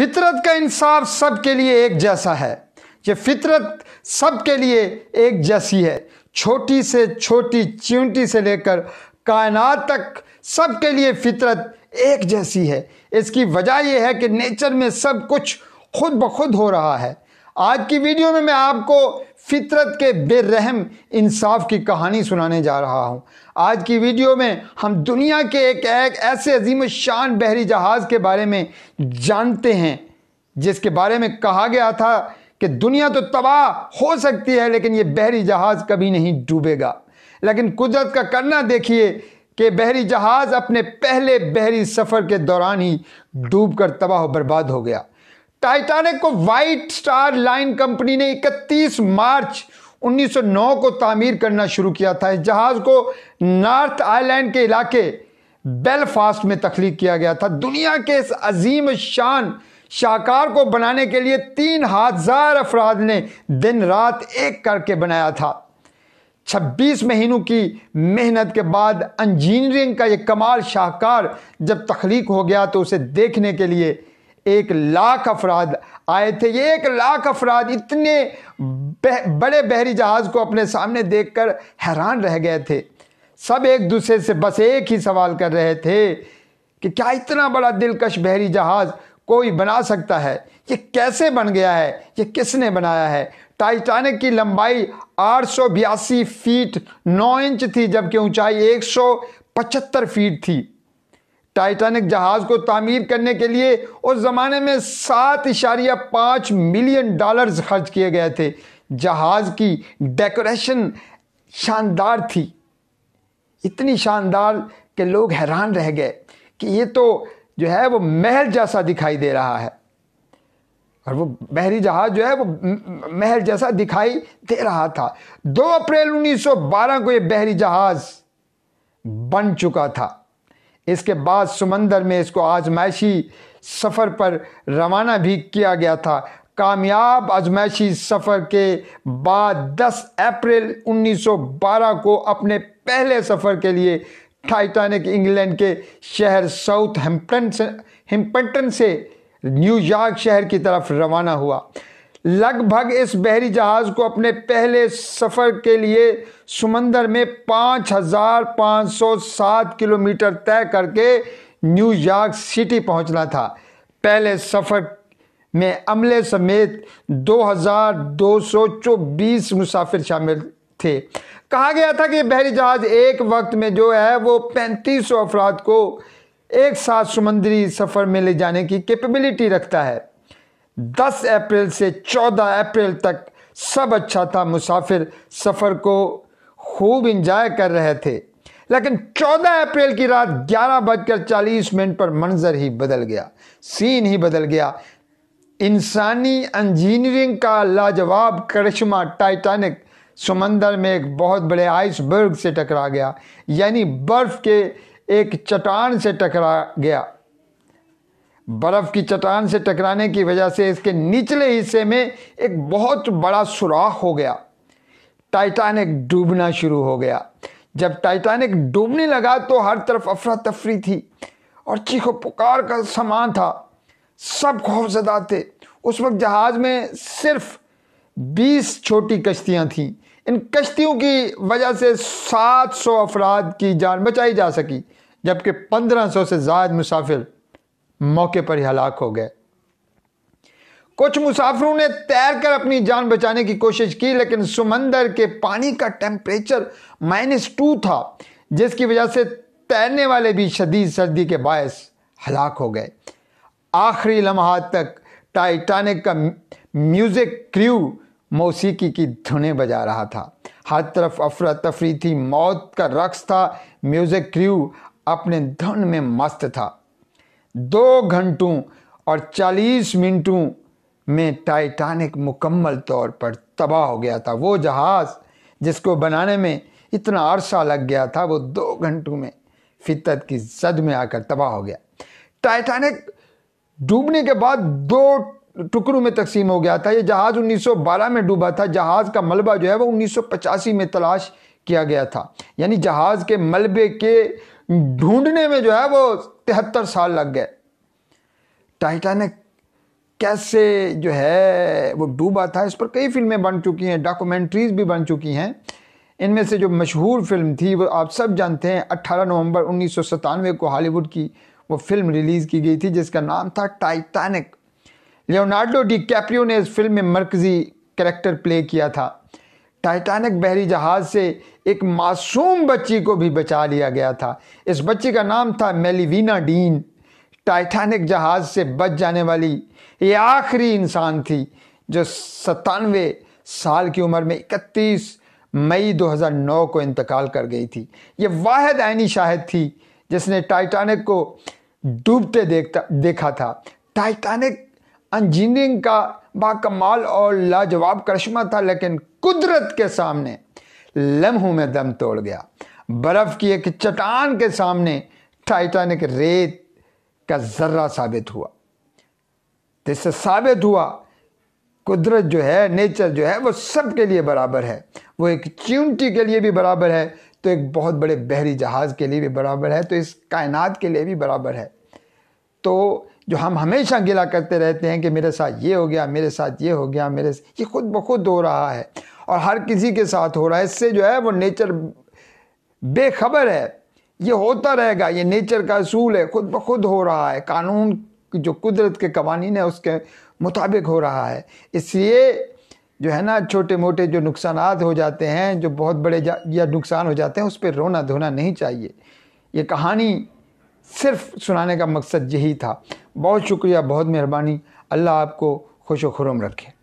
फितरत का इंसाफ सब के लिए एक जैसा है ये फितरत सबके लिए एक जैसी है छोटी से छोटी चिमटी से लेकर कायनात तक सब के लिए फितरत एक जैसी है इसकी वजह यह है कि नेचर में सब कुछ खुद ब खुद हो रहा है आज की वीडियो में मैं आपको फितरत के बेरहम इंसाफ की कहानी सुनाने जा रहा हूँ आज की वीडियो में हम दुनिया के एक, एक ऐसे अजीम शान बहरी जहाज़ के बारे में जानते हैं जिसके बारे में कहा गया था कि दुनिया तो तबाह हो सकती है लेकिन ये बहरी जहाज़ कभी नहीं डूबेगा लेकिन कुदरत का करना देखिए कि बहरी जहाज़ अपने पहले बहरी सफ़र के दौरान ही डूब कर तबाह बर्बाद हो गया टाइटैनिक को व्हाइट स्टार लाइन कंपनी ने 31 मार्च 1909 को तामीर करना शुरू किया था इस जहाज को नॉर्थ आइलैंड के इलाके बेलफास्ट में तख्लीक किया गया था दुनिया के इस अजीम शान शाकार को बनाने के लिए तीन हजार अफराद ने दिन रात एक करके बनाया था 26 महीनों की मेहनत के बाद इंजीनियरिंग का यह कमाल शाहकार जब तख्लीक हो गया तो उसे देखने के लिए एक लाख अफराद आए थे ये एक लाख अफराद इतने बह, बड़े बहरी जहाज़ को अपने सामने देखकर हैरान रह गए थे सब एक दूसरे से बस एक ही सवाल कर रहे थे कि क्या इतना बड़ा दिलकश बहरी जहाज़ कोई बना सकता है ये कैसे बन गया है ये किसने बनाया है टाइटानिक की लंबाई आठ फीट 9 इंच थी जबकि ऊंचाई 175 फीट थी टाइटैनिक जहाज को तामीर करने के लिए उस ज़माने में सात इशारिया पाँच मिलियन डॉलर्स खर्च किए गए थे जहाज़ की डेकोरेशन शानदार थी इतनी शानदार के लोग हैरान रह गए कि ये तो जो है वो महल जैसा दिखाई दे रहा है और वो बहरी जहाज़ जो है वो महल जैसा दिखाई दे रहा था 2 अप्रैल 1912 को ये बहरी जहाज़ बन चुका था इसके बाद समंदर में इसको आजमाइशी सफ़र पर रवाना भी किया गया था कामयाब आजमाइशी सफ़र के बाद 10 अप्रैल 1912 को अपने पहले सफ़र के लिए टाइटैनिक इंग्लैंड के शहर साउथ हेम्पटन से हेम्पटन से न्यूयॉर्क शहर की तरफ रवाना हुआ लगभग इस बहरी जहाज को अपने पहले सफर के लिए समंदर में 5,507 किलोमीटर तय करके न्यूयॉर्क सिटी पहुंचना था पहले सफर में अमले समेत 2,224 मुसाफिर शामिल थे कहा गया था कि बहरी जहाज एक वक्त में जो है वो 3500 अफराद को एक साथ समुद्री सफ़र में ले जाने की कैपेबिलिटी रखता है दस अप्रैल से चौदह अप्रैल तक सब अच्छा था मुसाफिर सफ़र को खूब इंजॉय कर रहे थे लेकिन 14 अप्रैल की रात ग्यारह बजकर चालीस मिनट पर मंजर ही बदल गया सीन ही बदल गया इंसानी इंजीनियरिंग का लाजवाब करिश्मा टाइटैनिक समंदर में एक बहुत बड़े आइसबर्ग से टकरा गया यानी बर्फ़ के एक चट्टान से टकरा गया बर्फ़ की चट्टान से टकराने की वजह से इसके निचले हिस्से में एक बहुत बड़ा सुराख हो गया टाइटैनिक डूबना शुरू हो गया जब टाइटैनिक डूबने लगा तो हर तरफ अफरा तफरी थी और चीखो पुकार का सामान था सब खौफजदा थे उस वक्त जहाज़ में सिर्फ 20 छोटी कश्तियां थीं इन कश्तियों की वजह से 700 अफराद की जान बचाई जा सकी जबकि 1500 से ज्यादा मुसाफिर मौके पर ही हलाक हो गए कुछ मुसाफिरों ने तैरकर अपनी जान बचाने की कोशिश की लेकिन समंदर के पानी का टेम्परेचर माइनस टू था जिसकी वजह से तैरने वाले भी शदीद सर्दी के बायस हलाक हो गए आखिरी लम्हा तक टाइटानिक का म्यूज़िक क्र्यू मौसीकी की धुनें बजा रहा था हर तरफ अफरा तफरी थी मौत का रक्स था म्यूज़िक क्र्यू अपने धुन में मस्त था दो घंटों और चालीस मिनटों में टाइटानिक मुकम्मल तौर पर तबाह हो गया था वो जहाज़ जिसको बनाने में इतना अरसा लग गया था वो दो घंटों में फितरत की जद में आकर तबाह हो गया टाइटानिक डूबने के बाद दो टुकड़ों में तकसीम हो गया था ये जहाज़ 1912 में डूबा था जहाज़ का मलबा जो है वो 1985 में तलाश किया गया था यानी जहाज़ के मलबे के ढूंढने में जो है वो तिहत्तर साल लग गए टाइटैनिक कैसे जो है वो डूबा था इस पर कई फिल्में बन चुकी हैं डॉक्यूमेंट्रीज भी बन चुकी हैं इनमें से जो मशहूर फिल्म थी वो आप सब जानते हैं 18 नवंबर उन्नीस को हॉलीवुड की वो फिल्म रिलीज़ की गई थी जिसका नाम था टाइटैनिक लियोनार्डो डी कैप्रियो ने इस फिल्म में मरकज़ी करेक्टर प्ले किया था टाइटैनिक बहरी जहाज़ से एक मासूम बच्ची को भी बचा लिया गया था इस बच्ची का नाम था मेलिवीना डीन टाइटैनिक जहाज़ से बच जाने वाली ये आखिरी इंसान थी जो सतानवे साल की उम्र में 31 मई 2009 को इंतकाल कर गई थी ये वाहिद आइनी शाहिद थी जिसने टाइटैनिक को डूबते देखता देखा था टाइटैनिक इंजीनियरिंग का बाकमाल और लाजवाब करश्मा था लेकिन कुदरत के सामने लम्हों में दम तोड़ गया बर्फ की एक चट्टान के सामने टाइटैनिक रेत का जर्रा साबित हुआ जिससे साबित हुआ कुदरत जो है नेचर जो है वो सब के लिए बराबर है वो एक च्यूंटी के लिए भी बराबर है तो एक बहुत बड़े बहरी जहाज़ के लिए भी बराबर है तो इस कायनात के लिए भी बराबर है तो जो हम हमेशा गिला करते रहते हैं कि मेरे साथ ये हो गया मेरे साथ ये हो गया मेरे ये खुद ब खुद हो रहा है और हर किसी के साथ हो रहा है इससे जो है वो नेचर बेखबर है ये होता रहेगा ये नेचर का असूल है खुद ब खुद हो रहा है कानून जो कुदरत के कवानीन है उसके मुताबिक हो रहा है इसलिए जो है ना छोटे मोटे जो नुकसान हो जाते हैं जो बहुत बड़े या नुकसान हो जाते हैं उस पर रोना धोना नहीं चाहिए ये कहानी सिर्फ सुनाने का मकसद यही था बहुत शुक्रिया बहुत मेहरबानी अल्लाह आपको खुश व खुरम रखें